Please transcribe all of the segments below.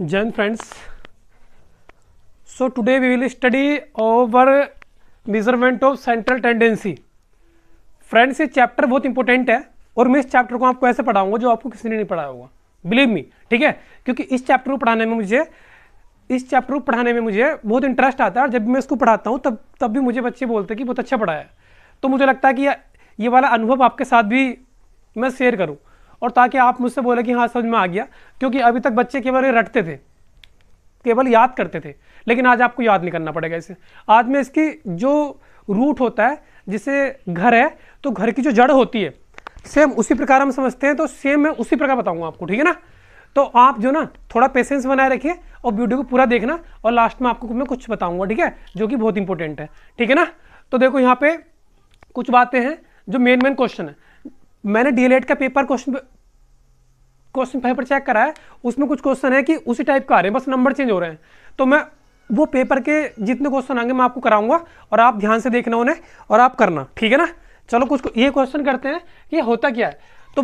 Jain friends so today we will study over measurement of central tendency friends ये chapter बहुत important है और मैं इस चैप्टर को आपको ऐसे पढ़ाऊंगा जो आपको किसी ने नहीं पढ़ाया होगा बिलीव मी ठीक है क्योंकि इस चैप्टर को पढ़ाने में मुझे इस चैप्टर को पढ़ाने में मुझे बहुत इंटरेस्ट आता है और जब भी मैं इसको पढ़ाता हूँ तब तब भी मुझे बच्चे बोलते हैं कि बहुत अच्छा पढ़ाया है तो मुझे लगता है कि ये वाला अनुभव आपके साथ भी मैं शेयर करूँ और ताकि आप मुझसे बोले कि हाँ समझ में आ गया क्योंकि अभी तक बच्चे केवल रटते थे केवल याद करते थे लेकिन आज आपको याद नहीं करना पड़ेगा इसे आज में इसकी जो रूट होता है जिसे घर है तो घर की जो जड़ होती है सेम उसी प्रकार हम समझते हैं तो सेम मैं उसी प्रकार बताऊंगा आपको ठीक है ना तो आप जो ना थोड़ा पेशेंस बनाए रखिए और वीडियो को पूरा देखना और लास्ट में आपको मैं कुछ बताऊंगा ठीक है जो कि बहुत इंपॉर्टेंट है ठीक है ना तो देखो यहाँ पे कुछ बातें हैं जो मेन मेन क्वेश्चन है मैंने डीएलएड का paper question question paper check करा है उसमें कुछ क्वेश्चन है कि उसी टाइप का आ रहे हैं बस नंबर चेंज हो रहे हैं तो मैं वो पेपर के जितने क्वेश्चन आएंगे मैं आपको कराऊंगा और आप ध्यान से देखना उन्हें और आप करना ठीक है ना चलो कुछ ये क्वेश्चन करते हैं कि होता क्या है तो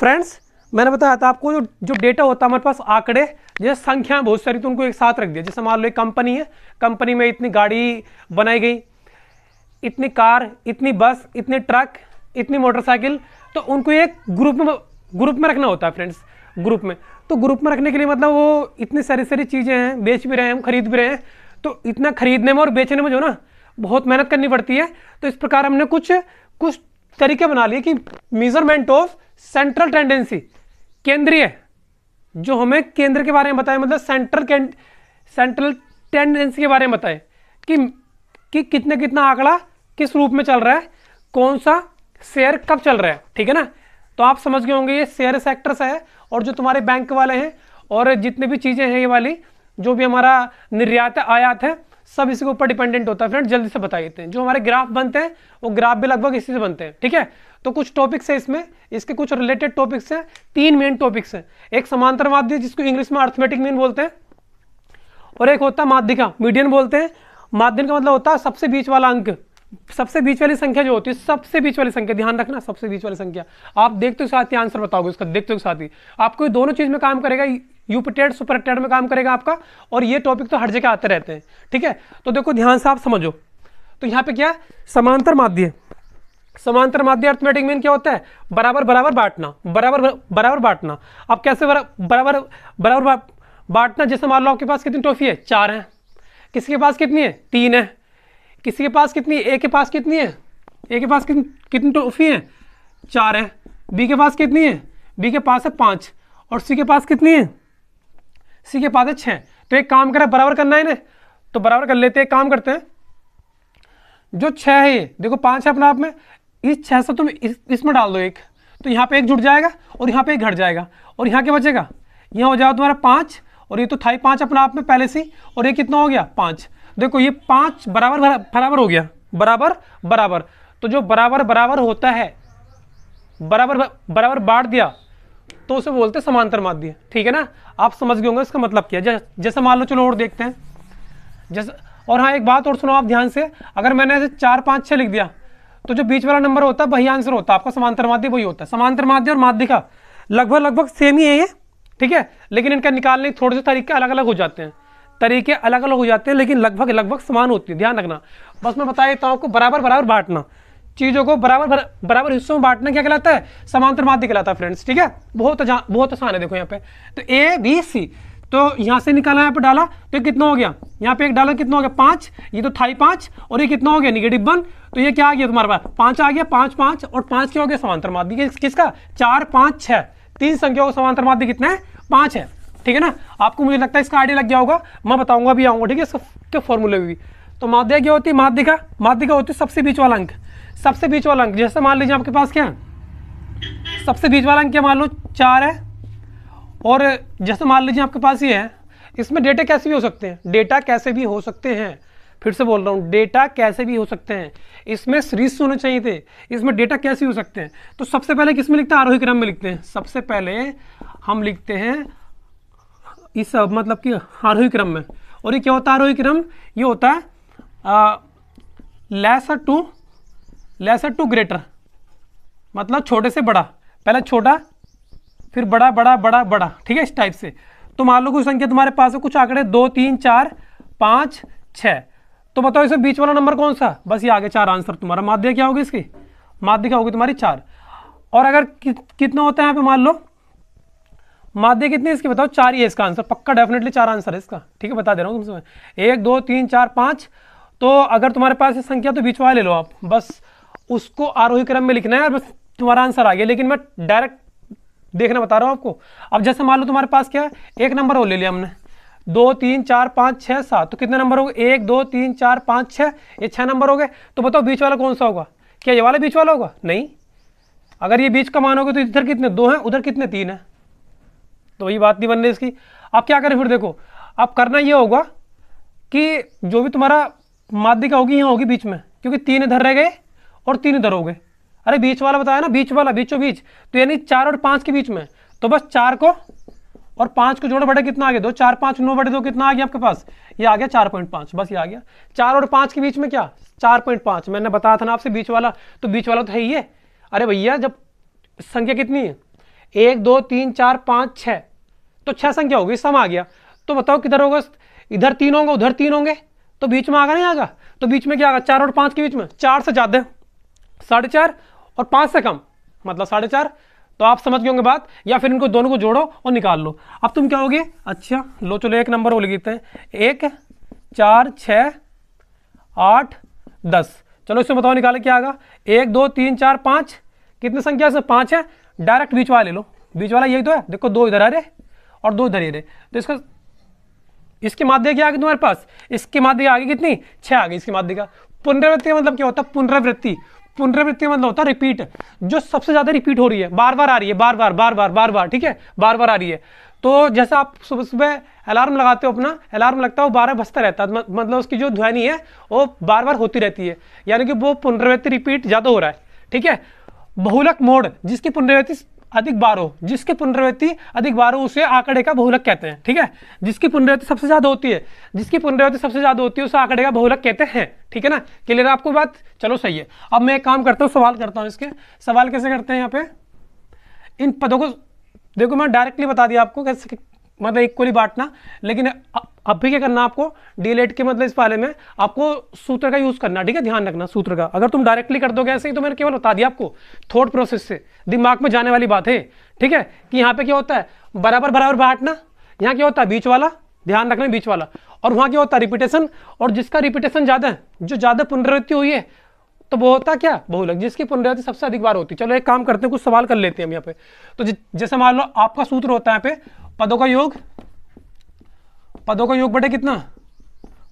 फ्रेंड्स मैंने बताया था आपको जो जो डेटा होता है हमारे पास आंकड़े जैसे संख्याएं बहुत सारी तो उनको एक साथ रख दिया जैसे मान लो एक कंपनी है कंपनी में इतनी गाड़ी बनाई गई इतनी कार इतनी बस इतने ट्रक इतनी मोटरसाइकिल तो उनको एक ग्रुप में ग्रुप में रखना होता है फ्रेंड्स ग्रुप में तो ग्रुप में रखने के लिए मतलब वो इतनी सारी सारी चीज़ें हैं बेच भी रहे हैं हम खरीद भी रहे हैं तो इतना खरीदने में और बेचने में जो ना बहुत मेहनत करनी पड़ती है तो इस प्रकार हमने कुछ कुछ तरीके बना लिए कि मेजरमेंट ऑफ सेंट्रल टेंडेंसी केंद्रीय जो हमें केंद्र के बारे में बताए मतलब सेंट्रल सेंट्रल टेंडेंसी के बारे में बताए कि कि कितना कितना आंकड़ा किस रूप में चल रहा है कौन सा शेयर कब चल रहा है ठीक है ना तो आप समझ गए होंगे ये शेयर से है और जो तुम्हारे बैंक वाले हैं और जितने भी चीज़ें हैं ये वाली जो भी हमारा निर्यात आयात है सब इसके ऊपर डिपेंडेंट होता है फ्रेंड जल्दी से बता देते हैं जो हमारे ग्राफ बनते हैं वो ग्राफ भी लगभग इसी से बनते हैं ठीक है तो कुछ टॉपिक्स है इसमें इसके कुछ रिलेटेड टॉपिक्स हैं तीन मेन टॉपिक्स हैं एक माध्य जिसको इंग्लिश में अर्थमेटिक मीन बोलते हैं और एक होता है माध्यिका मीडियन बोलते हैं माध्यम का मतलब होता है सबसे बीच वाला अंक सबसे बीच वाली संख्या जो होती है सबसे बीच वाली संख्या ध्यान रखना सबसे बीच वाली संख्या आप देखते हो साथ ही आंसर बताओगे उसका देखते हो साथ ही आपको दोनों चीज़ में काम करेगा सुपर टेड में काम करेगा आपका और ये टॉपिक तो हर जगह आते रहते हैं ठीक है तो देखो ध्यान से आप समझो तो यहाँ पे क्या समांतर माध्य समांतर माध्य अर्थमेटिक मीन क्या होता है बराबर बराबर बांटना बराबर बराबर बांटना अब कैसे बराबर बराबर बांटना जैसे मान लो आपके पास कितनी टॉफी है चार है किसके पास कितनी है तीन है किसी के पास कितनी ए के पास कितनी है ए के पास कितनी ट्रॉफी टॉफी है चार है बी के पास कितनी है बी के पास है पाँच और सी के पास कितनी है सी के पास है छः तो एक काम करें बराबर करना है ना तो बराबर कर लेते हैं काम करते हैं जो छः है ये देखो पाँच है अपने आप में इस छः से तुम इस इसमें डाल दो एक तो यहाँ पे एक जुड़ जाएगा और यहाँ पे एक घट जाएगा और यहाँ क्या बचेगा यहाँ हो जाएगा तुम्हारा पाँच और ये तो था पाँच अपने आप में पहले से और ये कितना हो गया पाँच देखो ये पाँच बराबर बराबर हो गया बराबर बराबर तो जो बराबर बराबर होता है बराबर बराबर बांट दिया तो उसे बोलते हैं समांतर माध्य ठीक है ना आप समझ गए होंगे इसका मतलब क्या जैसे जैसे मान लो चलो और देखते हैं जैसे और हाँ एक बात और सुनो आप ध्यान से अगर मैंने ऐसे चार पाँच छः लिख दिया तो जो बीच वाला नंबर होता है वही आंसर होता है आपका समांतर माध्य वही होता है समांतर माध्य और माध्य का लगभग लगभग सेम ही है ये ठीक है लेकिन इनका निकालने थोड़े से तरीके अलग अलग हो जाते हैं तरीके अलग अलग हो जाते हैं लेकिन लगभग लगभग समान होती है ध्यान रखना बस मैं बता देता हूँ आपको बराबर बराबर बांटना चीज़ों को बराबर बराबर हिस्सों में बांटना क्या कहलाता है समांतर माध्य कहलाता है फ्रेंड्स ठीक है बहुत बहुत आसान है देखो यहाँ पे तो ए बी सी तो यहाँ से निकाला यहाँ पे डाला तो कितना हो गया यहाँ पे एक डाला कितना हो गया पाँच ये तो थाई पाँच और ये कितना हो गया निगेटिव वन तो ये क्या आ गया तुम्हारे पास पाँच आ गया पाँच पाँच और पाँच क्या हो गया समांतर माध्य किसका चार पाँच छः तीन संख्याओं को समांतर माध्य कितना है पाँच है ठीक है ना आपको मुझे लगता है इसका आइडिया लग गया होगा मैं बताऊंगा भी आऊंगा ठीक है इसके फॉर्मूले भी तो माध्यिका क्या होती है माध्यिका माध्यिका होती है सबसे बीच वाला अंक सबसे बीच वाला अंक जैसे मान लीजिए आपके पास क्या सबसे बीच वाला अंक क्या मान लो चार है और जैसे मान लीजिए आपके पास ये है इसमें डेटा कैसे भी हो सकते हैं डेटा कैसे भी हो सकते हैं फिर से बोल रहा हूँ डेटा कैसे भी हो सकते हैं इसमें सीरीज होने चाहिए थे इसमें डेटा कैसे हो सकते हैं तो सबसे पहले किस में लिखते हैं आरोही क्रम में लिखते हैं सबसे पहले हम लिखते हैं इस मतलब कि आरोही क्रम में और ये क्या होता है आरोही क्रम ये होता है lesser to lesser to greater मतलब छोटे से बड़ा पहले छोटा फिर बड़ा बड़ा बड़ा बड़ा ठीक है इस टाइप से तो मान लो कुछ संख्या तुम्हारे पास है कुछ आंकड़े दो तीन चार पाँच छ तो बताओ इसमें बीच वाला नंबर कौन सा बस ये आगे चार आंसर तुम्हारा माध्य क्या होगी इसकी माध्य क्या होगी तुम्हारी चार और अगर कि, कितना होता है यहाँ पे मान लो माध्य कितने इसके बताओ चार ही है इसका आंसर पक्का डेफिनेटली चार आंसर है इसका ठीक है बता दे रहा हूँ तुमसे एक दो तीन चार पाँच तो अगर तुम्हारे पास ये संख्या तो बीच वाला ले लो आप बस उसको आरोही क्रम में लिखना है और बस तुम्हारा आंसर आ गया लेकिन मैं डायरेक्ट देखना बता रहा हूँ आपको अब जैसे मान लो तुम्हारे पास क्या है एक नंबर और ले लिया हमने दो तीन चार पाँच छः सात तो कितने नंबर हो गए एक दो तीन चार पाँच छः ये छः नंबर हो गए तो बताओ बीच वाला कौन सा होगा क्या ये वाला बीच वाला होगा नहीं अगर ये बीच का मानोगे तो इधर कितने दो हैं उधर कितने तीन हैं तो वही बात नहीं बन रही इसकी अब क्या करें फिर देखो अब करना ये होगा कि जो भी तुम्हारा माध्यिका होगी यहाँ होगी बीच में क्योंकि तीन इधर रह गए और तीन इधर हो गए अरे बीच वाला बताया ना बीच वाला बीचों बीच तो यानी चार और पाँच के बीच में तो बस चार को और पाँच को जोड़ बटे कितना आ गया दो चार पाँच नौ बटे दो कितना आ गया आपके पास ये आ गया चार पॉइंट पाँच बस ये आ गया चार और पाँच के बीच में क्या चार पॉइंट पाँच मैंने बताया था ना आपसे बीच वाला तो बीच वाला तो है ही है अरे भैया जब संख्या कितनी है एक दो तीन चार पाँच छः तो छः संख्या होगी सम आ गया तो बताओ किधर होगा इधर तीन होंगे उधर तीन होंगे तो बीच में आगा नहीं आगा तो बीच में क्या आगा चार और पाँच के बीच में चार से ज़्यादा साढ़े चार और पाँच से कम मतलब साढ़े चार तो आप समझ गए होंगे बात या फिर इनको दोनों को जोड़ो और निकाल लो अब तुम क्या होगे अच्छा लो चलो एक नंबर वो लिखते हैं एक चार छ आठ दस चलो इसमें बताओ निकाले क्या आगा एक दो तीन चार पाँच कितनी संख्या से पाँच है डायरेक्ट बीच वाला ले लो बीच वाला यही तो है देखो दो इधर आ रहे और दो इधर ही रहे तो इसका इसके माध्यम क्या आ गई तुम्हारे पास इसके माध्यम आ गई कितनी छः आ गई इसके माध्यम का पुनरावृत्ति मतलब क्या होता है पुनरावृत्ति पुनरावृत्ति मतलब होता है रिपीट जो सबसे ज़्यादा रिपीट हो रही है बार बार आ रही है बार बार बार बार बार बार ठीक है बार बार आ रही है तो जैसे आप सुबह सुबह अलार्म लगाते हो अपना अलार्म लगता है वो बारह बजता रहता है मतलब उसकी जो ध्वनि है वो बार बार होती रहती है यानी कि वो पुनरावृत्ति रिपीट ज़्यादा हो रहा है ठीक है बहुलक मोड जिसकी पुनरावृत्ति अधिक बार हो जिसकी पुनरावृत्ति अधिक बार हो उसे आंकड़े का बहुलक कहते हैं ठीक है जिसकी पुनरावृत्ति सबसे ज़्यादा होती है जिसकी पुनरावृत्ति सबसे ज़्यादा होती है उसे आंकड़े का बहुलक कहते हैं ठीक है ना क्लियर आपको बात चलो सही है अब मैं एक काम करता हूँ सवाल करता हूँ इसके सवाल कैसे करते हैं यहाँ पे इन पदों को देखो मैं डायरेक्टली बता दिया आपको कैसे मतलब इक्वली बांटना लेकिन अब भी क्या करना आपको डीलेट के मतलब इस वाले में आपको सूत्र का यूज़ करना ठीक है ध्यान रखना सूत्र का अगर तुम डायरेक्टली कर दोगे ऐसे ही तो मैंने केवल बता दिया आपको थॉट प्रोसेस से दिमाग में जाने वाली बात है ठीक है कि यहाँ पे क्या होता है बराबर बराबर बांटना यहाँ क्या होता है बीच वाला ध्यान रखना बीच वाला और वहाँ क्या होता है रिपीटेशन और जिसका रिपीटेशन ज़्यादा है जो ज़्यादा पुनरावृत्ति हुई है तो वो होता क्या बहुलक जिसकी पुनरावृत्ति सबसे अधिक बार होती है चलो एक काम करते हैं कुछ सवाल कर लेते हैं हम यहाँ पे तो जैसे मान लो आपका सूत्र होता है यहाँ पे पदों का योग पदों का योग बटे कितना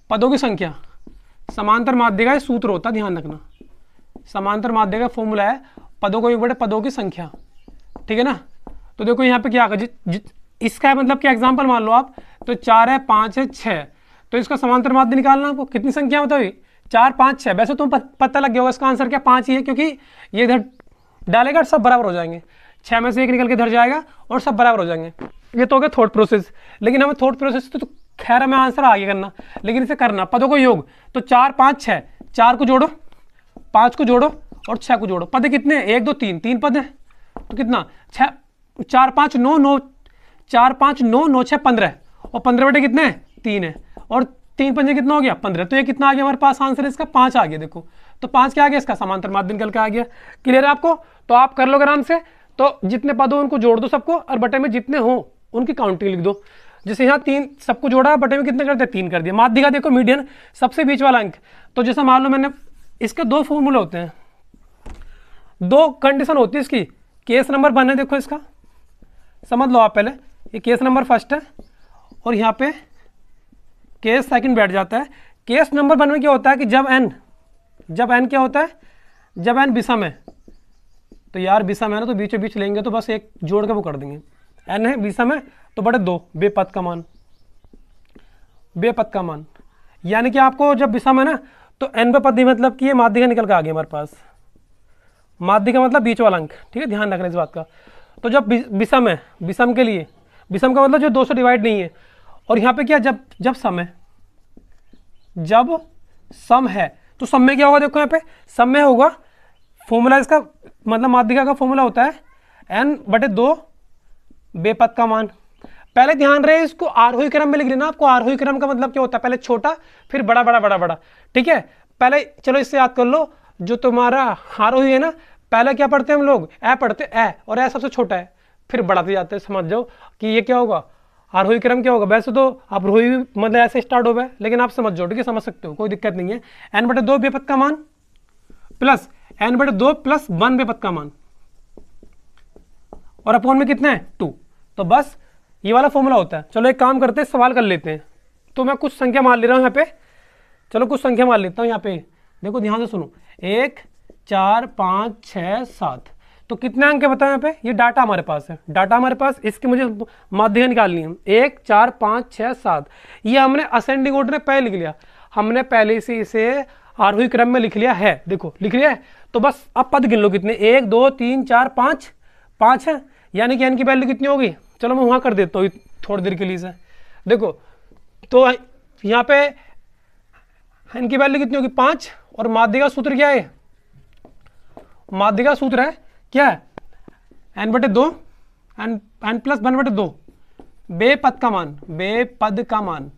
पदों की संख्या समांतर माध्य का सूत्र होता ध्यान रखना समांतर माध्य का फॉर्मूला है पदों का योग बटे पदों की संख्या ठीक है ना तो देखो यहाँ पे क्या इसका है मतलब क्या एग्जाम्पल मान लो आप तो चार है पाँच है छः तो इसका समांतर माध्य निकालना आपको कितनी संख्या बताओ चार पाँच छः वैसे तुम तो पता लग गया होगा इसका आंसर क्या पाँच ही है क्योंकि ये इधर डालेगा सब बराबर हो जाएंगे छः में से एक निकल के धर जाएगा और सब बराबर हो जाएंगे ये तो हो गया थॉट प्रोसेस लेकिन हमें थॉट प्रोसेस तो, तो खैर हमें आंसर आगे करना लेकिन इसे करना पदों को योग तो चार पाँच छः चार को जोड़ो पाँच को जोड़ो और छः को जोड़ो पद कितने एक दो तीन तीन पद हैं तो कितना छः चार पाँच नौ नौ चार पाँच नौ नौ छः पंद्रह और पंद्रह बटे कितने हैं तीन है और तीन पंजे कितना हो गया पंद्रह तो ये कितना आ गया हमारे पास आंसर है इसका पाँच आ गया देखो तो पाँच क्या आ गया इसका समांतर माध्यम कल का आ गया क्लियर है आपको तो आप कर लो आराम से तो जितने पद हो उनको जोड़ दो सबको और बटे में जितने हो उनकी काउंटिंग लिख दो जैसे यहाँ तीन सबको जोड़ा है बटे में कितने कर दिया तीन कर दिया माध्यिका देखो मीडियन सबसे बीच वाला अंक तो जैसे मान लो मैंने इसके दो फॉर्मूले होते हैं दो कंडीशन होती है इसकी केस नंबर वन है देखो इसका समझ लो आप पहले ये केस नंबर फर्स्ट है और यहाँ पे केस सेकंड बैठ जाता है केस नंबर वन में क्या होता है कि जब एन जब एन क्या होता है जब एन विषम है तो यार बीसम है ना तो बीचों बीच लेंगे तो बस एक जोड़ के वो कर देंगे एन है बीसम है तो बड़े दो बेपत का मान बेपत का मान यानी कि आपको जब विषम है ना तो एन पे पद मतलब कि ये माध्य का निकल कर आ गया हमारे पास माध्य का मतलब बीच वाला अंक ठीक है ध्यान रखना इस बात का तो जब विषम है विषम के लिए विषम का मतलब जो दो डिवाइड नहीं है और यहाँ पे क्या जब जब सम है जब सम है तो सम में क्या होगा देखो यहाँ पे सम में होगा फॉर्मूला इसका मतलब माध्यिका का फॉर्मूला होता है एन बटे दो बेपत का मान पहले ध्यान रहे इसको आरोही क्रम में लिख लेना आपको आरोही क्रम का मतलब क्या होता है पहले छोटा फिर बड़ा बड़ा बड़ा बड़ा ठीक है पहले चलो इससे याद कर लो जो तुम्हारा आरोही है ना पहले क्या पढ़ते हैं हम लोग ए पढ़ते ए और ए सबसे छोटा है फिर बढ़ाते जाते हैं समझ जाओ कि ये क्या होगा आरोही क्रम क्या होगा वैसे तो आप रोही मतलब ऐसे स्टार्ट हो गए लेकिन आप समझ जाओ ठीक है समझ सकते हो कोई दिक्कत नहीं है एन बटे दो बेपत का मान प्लस एन बटे दो प्लस वन पद का मान और अपॉन में कितना है टू तो बस ये वाला फॉर्मूला होता है चलो एक काम करते हैं सवाल कर लेते हैं तो मैं कुछ संख्या मान ले रहा हूँ यहाँ पे चलो कुछ संख्या मान लेता हूँ यहाँ पे देखो ध्यान से सुनो एक चार पाँच छः सात तो कितने अंक है बताए यहाँ पे ये डाटा हमारे पास है डाटा हमारे पास इसकी मुझे माध्यम निकालनी है एक चार पाँच छः सात ये हमने असेंडिंग ऑर्डर में पहले लिख लिया हमने पहले से इसे आरोही क्रम में लिख लिया है देखो लिख लिया है तो बस अब पद गिन लो कितने एक दो तीन चार पाँच पाँच है यानी कि एन की वैल्यू कितनी होगी चलो मैं वहाँ कर देता हूँ थोड़ी देर के लिए से देखो तो यहाँ पे एन की वैल्यू कितनी होगी पाँच और माध्य का सूत्र क्या है माध्य का सूत्र है क्या है एन बटे दो एन एन प्लस वन बटे दो बे पद का मान बे पद का मान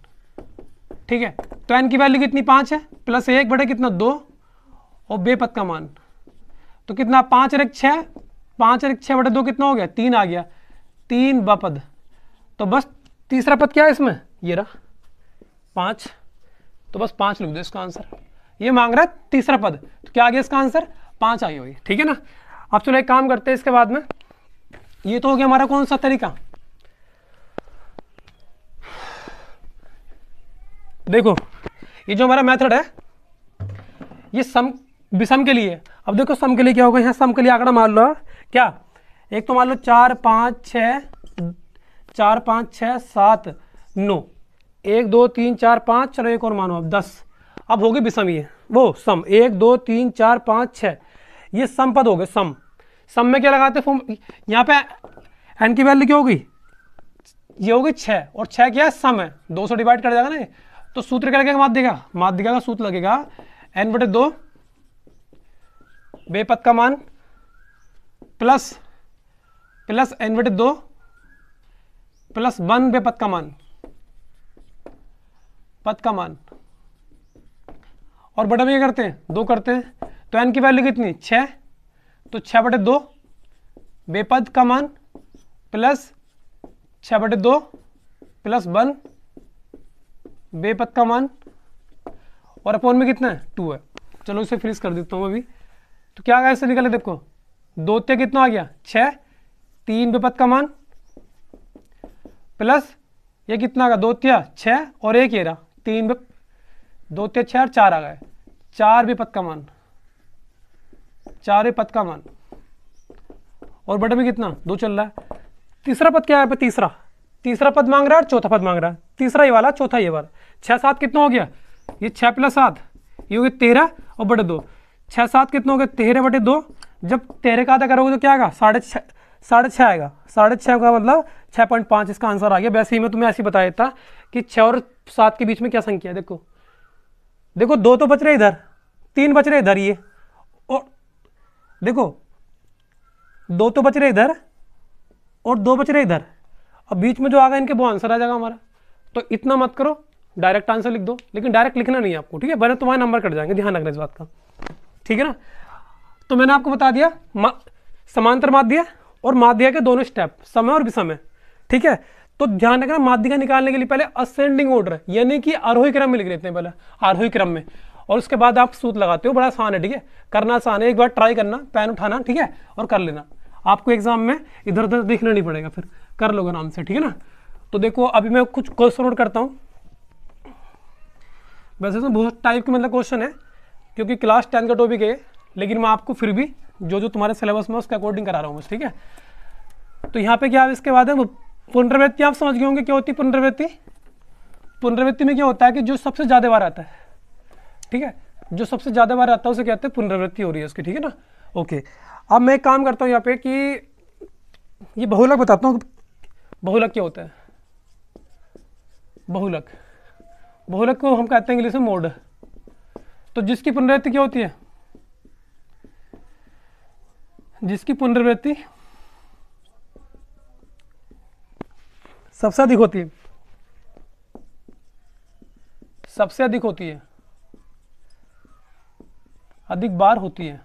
ठीक है तो एन की वैल्यू कितनी पाँच है प्लस एक बटे कितना दो और बेपद का मान तो कितना पाँच रख छः पाँच रख छः बटे दो कितना हो गया तीन आ गया तीन बपद तो बस तीसरा पद क्या है इसमें ये रहा पाँच तो बस पाँच लिख दो इसका आंसर ये मांग रहा है तीसरा पद तो क्या आ गया इसका आंसर पाँच आई होगी ठीक है ना अब चलो एक काम करते हैं इसके बाद में ये तो हो गया हमारा कौन सा तरीका देखो ये जो हमारा मेथड है ये सम विषम के लिए अब देखो सम के लिए क्या होगा यहाँ सम के लिए आंकड़ा मान लो हाँ। क्या एक तो मान लो चार पाँच छ चार पाँच छ सात नौ एक दो तीन चार पाँच चलो एक और मानो अब दस अब होगी विषम ये वो सम एक दो तीन चार पाँच छ ये सम पद हो गए सम सम में क्या लगाते फॉर्म यहाँ पे एन की वैल्यू क्या होगी ये होगी छ और छ क्या है सम है दो सौ डिवाइड कर जाएगा ना तो सूत्र क्या लगेगा माध्यिका माध्यिका का सूत्र लगेगा एन बटे दो बेपद का मान प्लस प्लस एन बटे दो प्लस वन बेपद का मान पद का मान और बटे में ये करते हैं दो करते हैं तो एन की वैल्यू कितनी छ तो छ बटे दो बेपद का मान प्लस छ बटे दो प्लस वन बेपद का मान और अपॉन में कितना है टू है चलो इसे फिनिश कर देता हूँ अभी तो क्या आ गया इससे निकले देखो दो ते कितना आ गया छः तीन विपत का मान प्लस ये कितना आ गया दो त्या छः और एक ये रहा तीन दो त्या छः और चार आ गए चार विपत का मान चार विपत का मान और बटे में कितना दो चल रहा है तीसरा पद क्या है तीसरा तीसरा पद मांग रहा है और चौथा पद मांग रहा है तीसरा ये वाला चौथा ये वाला छः सात कितना हो गया ये छः प्लस सात ये हो गया तेरह और बटे दो छः सात कितना हो गया तेरह बटे दो जब तेरह का आधा करोगे तो क्या आएगा साढ़े छः साढ़े छः आएगा साढ़े छः का मतलब छः पॉइंट पाँच इसका आंसर आ गया वैसे ही मैं तुम्हें ऐसे ही बताया था कि छः और सात के बीच में क्या संख्या है देखो देखो दो तो बच रहे इधर तीन बच रहे इधर ये और देखो दो तो बच रहे इधर और दो बच रहे इधर और बीच में जो गया इनके वो आंसर आ जाएगा हमारा तो इतना मत करो डायरेक्ट आंसर लिख दो लेकिन डायरेक्ट लिखना नहीं है आपको ठीक है बने तुम्हारे नंबर कट जाएंगे ध्यान रखना इस बात का ठीक है ना तो मैंने आपको बता दिया मा, समांतर माध्य और माध्य के दोनों स्टेप समय और विसमय ठीक है तो ध्यान रखना माध्यिका निकालने के लिए पहले असेंडिंग ऑर्डर यानी कि आरोही क्रम में लिख लेते हैं पहले आरोही क्रम में और उसके बाद आप सूत लगाते हो बड़ा आसान है ठीक है करना आसान है एक बार ट्राई करना पैन उठाना ठीक है और कर लेना आपको एग्जाम में इधर उधर देखना नहीं पड़ेगा फिर कर लोगे नाम से ठीक है ना तो देखो अभी मैं कुछ क्वेश्चन नोट करता हूँ वैसे तो बहुत टाइप के मतलब क्वेश्चन है क्योंकि क्लास टेन का टॉपिक है लेकिन मैं आपको फिर भी जो जो तुम्हारे सिलेबस में उसके अकॉर्डिंग करा रहा हूँ ठीक है तो यहाँ पे क्या इसके बाद है पुनरावृत्ति आप समझ गए होंगे क्या होती है पुनरावृत्ति पुनरावृत्ति में क्या होता है कि जो सबसे ज़्यादा बार आता है ठीक है जो सबसे ज़्यादा बार आता है उसे कहते हैं पुनरावृत्ति हो रही है उसकी ठीक है ना ओके अब मैं एक काम करता हूँ यहाँ पे कि ये बहुलक बताता हूँ बहुलक क्या होता है बहुलक बहुलक को हम कहते हैं इंग्लिश में मोड तो जिसकी पुनरावृत्ति क्या होती है जिसकी पुनरावृत्ति सबसे अधिक होती है सबसे अधिक होती है अधिक बार होती है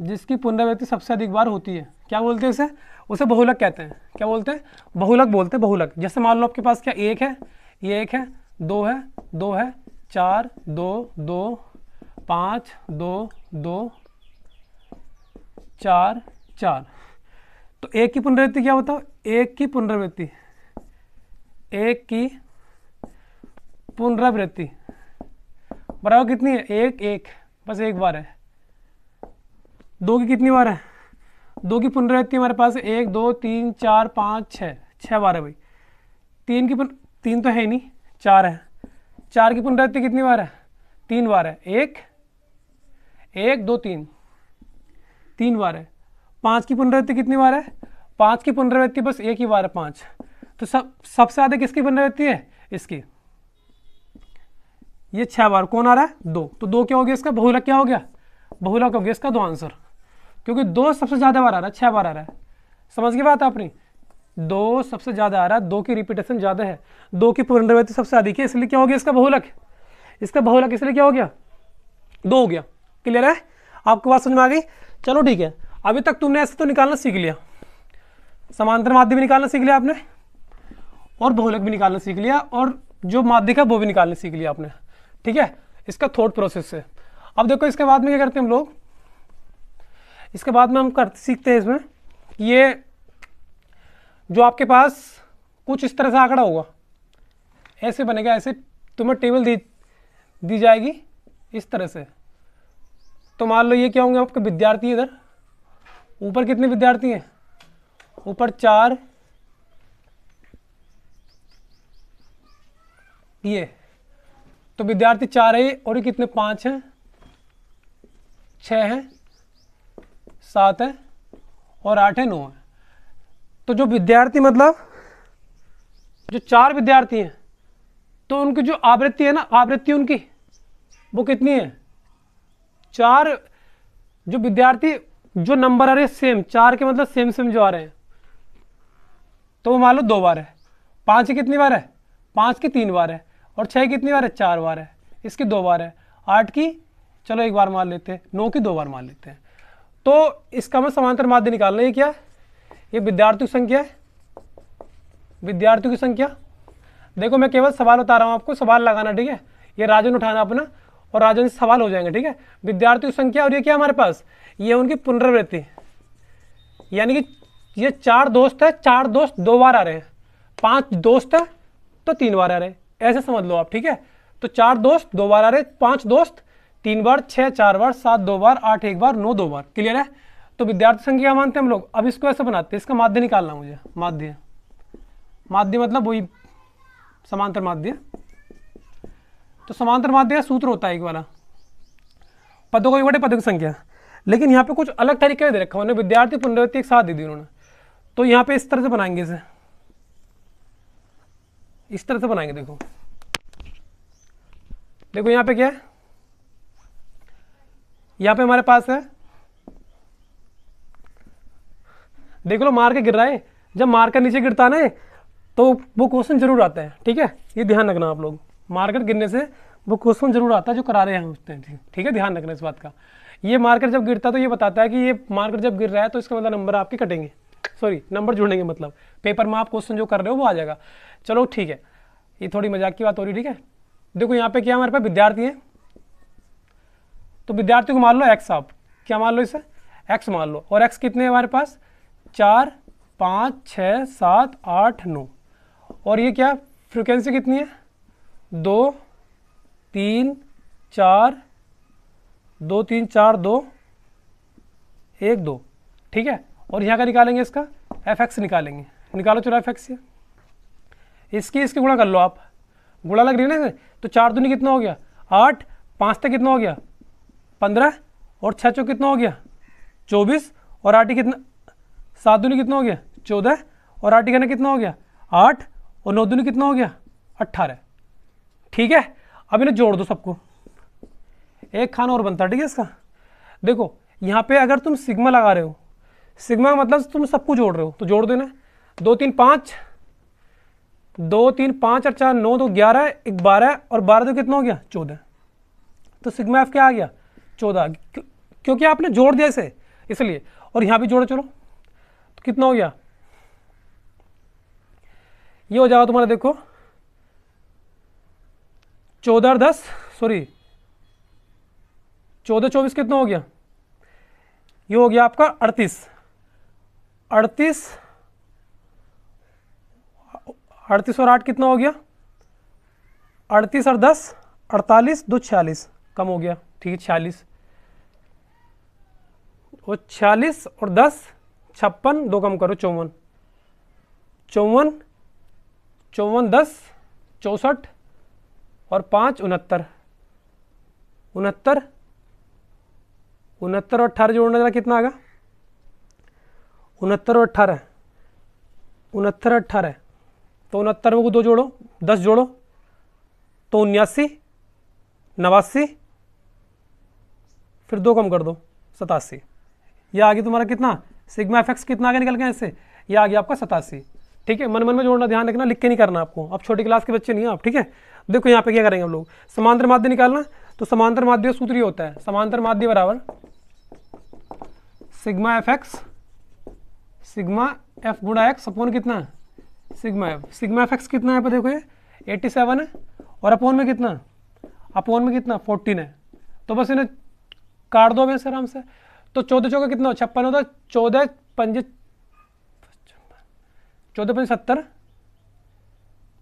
जिसकी पुनरावृत्ति सबसे अधिक बार होती है क्या बोलते हैं उसे उसे बहुलक कहते हैं क्या बोलते हैं बहुलक बोलते हैं बहुलक जैसे मान लो आपके पास क्या एक है ये एक है दो है दो है चार दो दो पाँच दो दो चार चार तो एक की पुनरावृत्ति क्या बताओ एक की पुनरावृत्ति एक की पुनरावृत्ति बराबर कितनी है एक एक बस एक बार है दो की कितनी बार है दो की पुनरावृत्ति हमारे पास एक दो तीन चार पाँच छः छः बार है भाई तीन की पुन तीन तो है ही नहीं चार है चार की पुनरावृत्ति कितनी बार है तीन बार है एक एक दो तीन तीन बार है पांच की पुनरावृत्ति कितनी बार है पांच की पुनरावृत्ति बस एक ही बार है पांच तो सब सबसे ज़्यादा किसकी पुनरावृत्ति है इसकी ये छह बार कौन आ रहा है दो तो दो क्या हो गया इसका बहुलक क्या हो गया बहुलक हो गया इसका दो आंसर क्योंकि दो सबसे ज़्यादा बार आ रहा है छह बार आ रहा है समझ गई बात आपने दो सबसे ज़्यादा आ रहा है दो की रिपीटेशन ज़्यादा है दो की पुनरावृत्ति सबसे अधिक है इसलिए क्या हो गया इसका बहुलक इसका बहुलक इसलिए क्या हो गया दो हो गया क्लियर है आपको बात समझ में आ गई चलो ठीक है अभी तक तुमने ऐसे तो निकालना सीख लिया समांतर माध्य भी निकालना सीख लिया आपने और बहुलक भी निकालना सीख लिया और जो माध्यक है वो भी निकालना सीख लिया आपने ठीक है इसका थॉट प्रोसेस है अब देखो इसके बाद में क्या करते हैं हम लोग इसके बाद में हम कर सीखते हैं इसमें ये जो आपके पास कुछ इस तरह से आंकड़ा होगा ऐसे बनेगा ऐसे तुम्हें टेबल दी दी जाएगी इस तरह से तो मान लो ये क्या होंगे आपके विद्यार्थी इधर ऊपर कितने विद्यार्थी हैं ऊपर चार ये तो विद्यार्थी चार है और ये कितने पाँच हैं छः हैं सात हैं और आठ है नौ हैं तो जो विद्यार्थी मतलब जो चार विद्यार्थी हैं तो उनकी जो आवृत्ति है ना आवृत्ति उनकी वो कितनी है चार जो विद्यार्थी जो नंबर आ रहे हैं सेम चार के मतलब सेम सेम जो आ रहे हैं तो वो मान लो दो बार है पाँच की कितनी बार है पाँच की तीन बार है और छः कितनी बार है चार बार है इसकी दो बार है आठ की चलो एक बार मान लेते हैं नौ की दो बार मान लेते हैं तो इसका मैं मतलब समांतर माध्य निकालना है क्या ये विद्यार्थियों की संख्या है विद्यार्थियों की संख्या देखो मैं केवल सवाल बता रहा हूँ आपको सवाल लगाना ठीक है ये राजन उठाना अपना और राजन से सवाल हो जाएंगे ठीक है विद्यार्थियों की संख्या और ये क्या हमारे पास ये उनकी पुनरावृत्ति यानी कि ये चार दोस्त है चार दोस्त दो बार आ रहे हैं पांच दोस्त है तो तीन बार आ रहे हैं ऐसे समझ लो आप ठीक है तो चार दोस्त दो बार आ रहे पांच दोस्त तीन बार छह चार बार सात दो बार आठ एक बार नौ दो बार क्लियर है तो विद्यार्थी संख्या मानते हैं हम लोग अब इसको ऐसे बनाते हैं इसका माध्य निकालना मुझे माध्य माध्य मतलब वही समांतर माध्य तो समांतर माध्य का सूत्र होता है एक वाला पदों को बटे पदों की संख्या लेकिन यहाँ पे कुछ अलग तरीके दे रखा उन्होंने विद्यार्थी पुनरावृत्ति एक साथ दी उन्होंने तो यहाँ पे इस तरह से बनाएंगे इसे इस तरह से बनाएंगे देखो देखो यहाँ पे क्या है यहाँ पे हमारे पास है देख लो मार के गिर रहा है जब मार्कर नीचे गिरता ना तो वो क्वेश्चन जरूर आता है ठीक है ये ध्यान रखना आप लोग मार्कर गिरने से वो क्वेश्चन जरूर आता है जो करा रहे हैं उसने ठीक है ध्यान रखना इस बात का ये मार्कर जब गिरता है तो ये बताता है कि ये मार्कर जब गिर रहा है तो इसका मतलब नंबर आपके कटेंगे सॉरी नंबर जुड़ेंगे मतलब पेपर में आप क्वेश्चन जो कर रहे हो वो आ जाएगा चलो ठीक है ये थोड़ी मजाक की बात हो रही ठीक है देखो यहाँ पे क्या हमारे पास विद्यार्थी हैं तो विद्यार्थी को मान लो एक्स आप क्या मान लो इसे एक्स मान लो और एक्स कितने हमारे पास चार पाँच छ सात आठ नौ और ये क्या फ्रिक्वेंसी कितनी है दो तीन चार दो तीन चार दो एक दो ठीक है और यहाँ का निकालेंगे इसका एफ एक्स निकालेंगे निकालो चलो एफ एक्स इसकी इसकी गुणा कर लो आप गुणा लग रही है ना तो चार दूनी कितना हो गया आठ पाँच तक कितना हो गया पंद्रह और छः चौक कितना हो गया चौबीस और आठ कितना सात दुनी कितना हो गया चौदह और आठ गाना कितना हो गया आठ और नौ दुनी कितना हो गया अट्ठारह ठीक है अब इन्हें जोड़ दो सबको एक खाना और बनता है ठीक है इसका देखो यहाँ पे अगर तुम सिग्मा लगा रहे हो सिग्मा का मतलब तुम सबको जोड़ रहे हो तो जोड़ देना दो तीन पाँच दो तीन पाँच और चार नौ दो ग्यारह एक बारह और बारह दो कितना हो गया चौदह तो सिग्मा एफ क्या आ गया चौदह क्योंकि आपने जोड़ दिया इसे इसलिए और यहाँ भी जोड़ चलो कितना हो गया ये हो जाएगा तुम्हारा देखो चौदह दस सॉरी चौदह चौबीस कितना हो गया ये हो गया आपका अड़तीस अड़तीस अड़तीस और आठ कितना हो गया अड़तीस और दस अड़तालीस दो छियालीस कम हो गया ठीक है छियालीस और छियालीस और दस छप्पन दो कम करो चौवन चौवन चौवन दस चौसठ और पाँच उनहत्तर उनहत्तर उनहत्तर और अट्ठारह जोड़ने जरा कितना आएगा उनहत्तर और अट्ठारह उनहत्तर अट्ठारह तो उनहत्तर में को दो जोड़ो दस जोड़ो तो उन्यासी नवासी फिर दो कम कर दो सतासी यह आगे तुम्हारा कितना सिग्मा एफ कितना आगे निकल गया इससे यह आ गया आपका सतासी ठीक है मन मन में जोड़ना ध्यान रखना लिख के नहीं करना आपको अब छोटी क्लास के बच्चे नहीं आप ठीक है देखो यहाँ पे क्या करेंगे हम लोग समांतर माध्य निकालना तो समांतर माध्य सूत्र ही होता है समांतर माध्य बराबर sigma F X sigma F गुणा एक्स अपोन कितना sigma F sigma F X कितना है पर देखो ये एट्टी सेवन है और अपोन में कितना अपोन में कितना फोर्टीन है तो बस इन्हें काट दो वैसे आराम से तो चौदह चौका कितना छप्पन होता चौदह पंजे चौदह पंजे सत्तर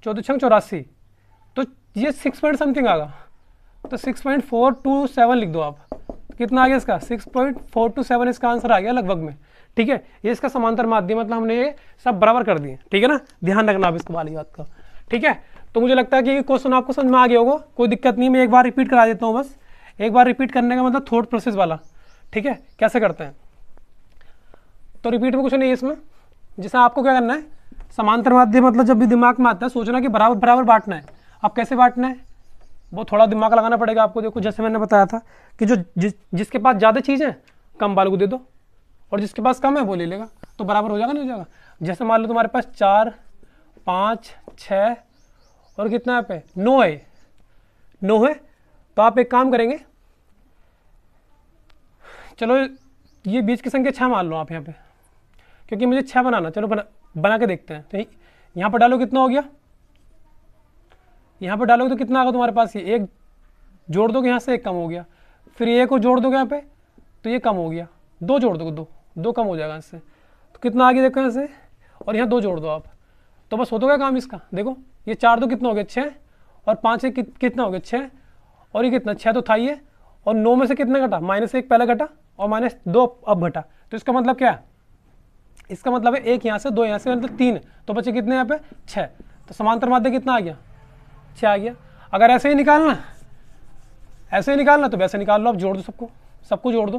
चौदह छंग चौरासी तो ये सिक्स पॉइंट समथिंग आगा तो six point four two seven लिख दो आप तो कितना आ गया इसका six point four two seven इसका आंसर आ गया लगभग में ठीक है ये इसका समांतर माध्यम मतलब हमने ये सब बराबर कर दिए ठीक है ना ध्यान रखना आप इसको वाली बात का ठीक है तो मुझे लगता है कि क्वेश्चन आपको समझ में आ गया होगा कोई दिक्कत नहीं मैं एक बार रिपीट करा देता हूँ बस एक बार रिपीट करने का मतलब थोट प्रोसेस वाला ठीक है कैसे करते हैं तो रिपीट में कुछ नहीं है इसमें जैसे आपको क्या करना है समांतर माध्यम मतलब जब भी दिमाग में आता है सोचना कि बराबर बराबर बांटना है अब कैसे बांटना है वो थोड़ा दिमाग लगाना पड़ेगा आपको देखो जैसे मैंने बताया था कि जो जिस जिसके पास ज़्यादा चीज़ है कम बाल को दे दो और जिसके पास कम है वो ले लेगा तो बराबर हो जाएगा नहीं हो जाएगा जैसे मान लो तुम्हारे पास चार पाँच छ और कितना आप है नौ है नौ है तो आप एक काम करेंगे चलो ये बीच की संख्या छः मान लो आप यहाँ पे क्योंकि मुझे छः बनाना चलो बना बना के देखते हैं तो यहाँ पर डालो कितना हो गया यहाँ पर डालोगे तो कितना आगा तुम्हारे पास ये एक जोड़ दोगे यहाँ से एक कम हो गया फिर ये को जोड़ दोगे यहाँ पे तो ये कम हो गया दो जोड़ दोगे दो दो कम हो जाएगा इससे तो कितना आगे देखो यहाँ से और यहाँ दो जोड़ दो आप तो बस हो तो गया काम इसका देखो ये चार दो कितना हो गया छः और पाँच एक कितना हो गया छः और ये कितना छः तो था ये और नौ में से कितना घटा माइनस एक पहला घटा और माइनस दो अब घटा तो इसका मतलब क्या है इसका मतलब है एक यहाँ से दो यहाँ से मतलब तीन तो बच्चे कितने यहाँ पे छः तो समांतर माध्य कितना आ गया छः आ गया अगर ऐसे ही निकालना ऐसे ही निकालना तो वैसे निकाल लो अब जोड़ दो सबको सबको जोड़ दो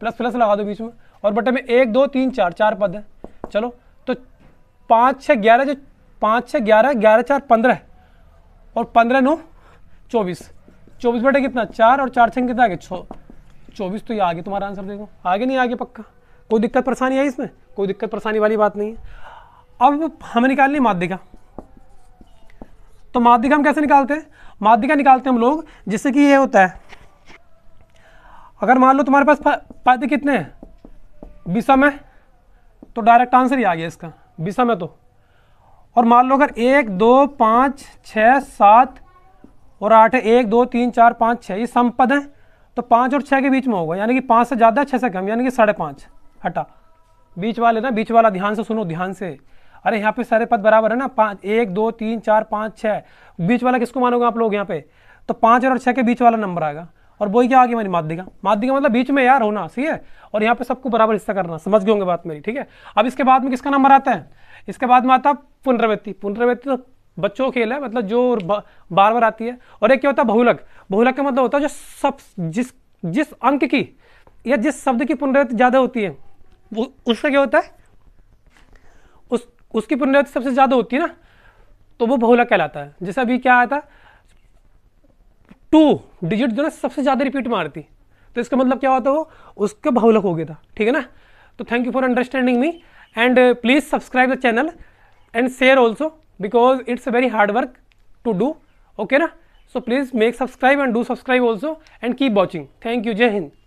प्लस प्लस लगा दो बीच में और बटे में एक दो तीन चार चार पद है चलो तो पाँच छः ग्यारह जो पाँच छः ग्यारह ग्यारह चार पंद्रह और पंद्रह नौ चौबीस चौबीस बटे कितना चार और चार छः कितना आ गया छः चौबीस तो ये आगे तुम्हारा आंसर देखो आगे नहीं आगे पक्का कोई दिक्कत परेशानी है इसमें कोई दिक्कत परेशानी वाली बात नहीं है अब हमें निकालनी माध्यिका तो माध्यिका हम कैसे निकालते हैं माध्यिका निकालते हैं हम लोग जिससे कि ये होता है अगर मान लो तुम्हारे पास पाते कितने हैं विषम है तो डायरेक्ट आंसर ही आ गया इसका विषम है तो और मान लो अगर एक दो पाँच छः सात और आठ है एक दो तीन चार पाँच छः ये पद हैं तो पाँच और छः के बीच में होगा यानी कि पाँच से ज़्यादा छः से कम यानी कि साढ़े पाँच हटा बीच वाले ना बीच वाला ध्यान से सुनो ध्यान से अरे यहाँ पे सारे पद बराबर है ना पाँच एक दो तीन चार पाँच छः बीच वाला किसको मानोगे आप लोग यहाँ पे तो पाँच और छः के बीच वाला नंबर आएगा और वही क्या आ गया मेरी माध्यिका माध्यिका मतलब बीच में यार होना सही है और यहाँ पे सबको बराबर हिस्सा करना समझ गए होंगे बात मेरी ठीक है अब इसके बाद में किसका नंबर आता है इसके बाद में आता है पुनरावृत्ति पुनरावृत्ति तो बच्चों खेल है मतलब जो बार बार आती है और एक क्या होता है बहुलक बहुलक का मतलब होता है जो सब जिस जिस अंक की या जिस शब्द की पुनरावृत्ति ज़्यादा होती है वो उसका क्या होता है उस उसकी पुनरावृत्ति सबसे ज़्यादा होती है ना तो वो बहुलक कहलाता है जैसे अभी क्या आया था टू डिजिट जो ना सबसे ज़्यादा रिपीट मारती तो इसका मतलब क्या होता है वो उसका बहुलक हो गया था ठीक है ना तो thank you for understanding me and please subscribe the channel and share also because it's a very hard work to do okay na so please make subscribe and do subscribe also and keep watching thank you jai hind